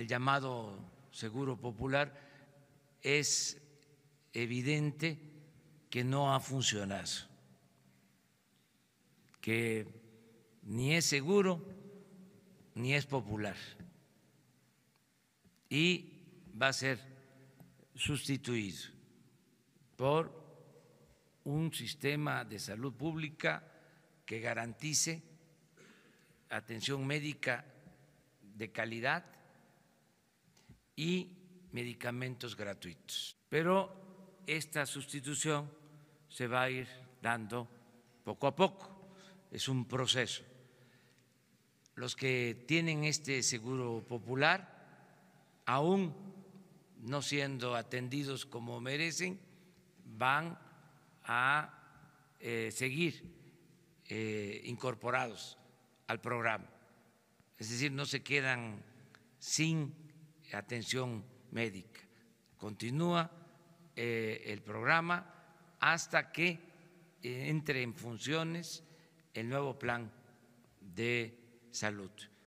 el llamado seguro popular, es evidente que no ha funcionado, que ni es seguro ni es popular y va a ser sustituido por un sistema de salud pública que garantice atención médica de calidad y medicamentos gratuitos. Pero esta sustitución se va a ir dando poco a poco, es un proceso. Los que tienen este seguro popular, aún no siendo atendidos como merecen, van a eh, seguir eh, incorporados al programa. Es decir, no se quedan sin atención médica. Continúa eh, el programa hasta que eh, entre en funciones el nuevo plan de salud.